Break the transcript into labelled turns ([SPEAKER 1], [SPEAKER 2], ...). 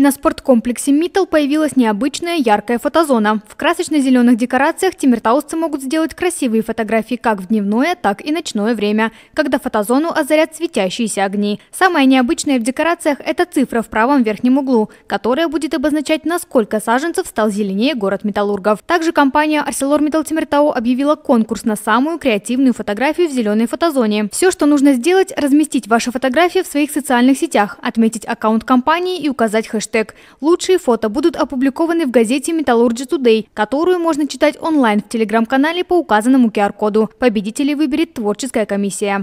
[SPEAKER 1] На спорткомплексе «Миттл» появилась необычная яркая фотозона. В красочно-зеленых декорациях тимиртаусцы могут сделать красивые фотографии как в дневное, так и ночное время, когда фотозону озарят светящиеся огни. Самое необычное в декорациях – это цифра в правом верхнем углу, которая будет обозначать, насколько саженцев стал зеленее город Металлургов. Также компания ArcelorMittal Тимиртау объявила конкурс на самую креативную фотографию в зеленой фотозоне. Все, что нужно сделать – разместить ваши фотографии в своих социальных сетях, отметить аккаунт компании и указать хэштег хэштег. Лучшие фото будут опубликованы в газете «Металлурджи Today, которую можно читать онлайн в телеграм-канале по указанному QR-коду. Победителей выберет творческая комиссия.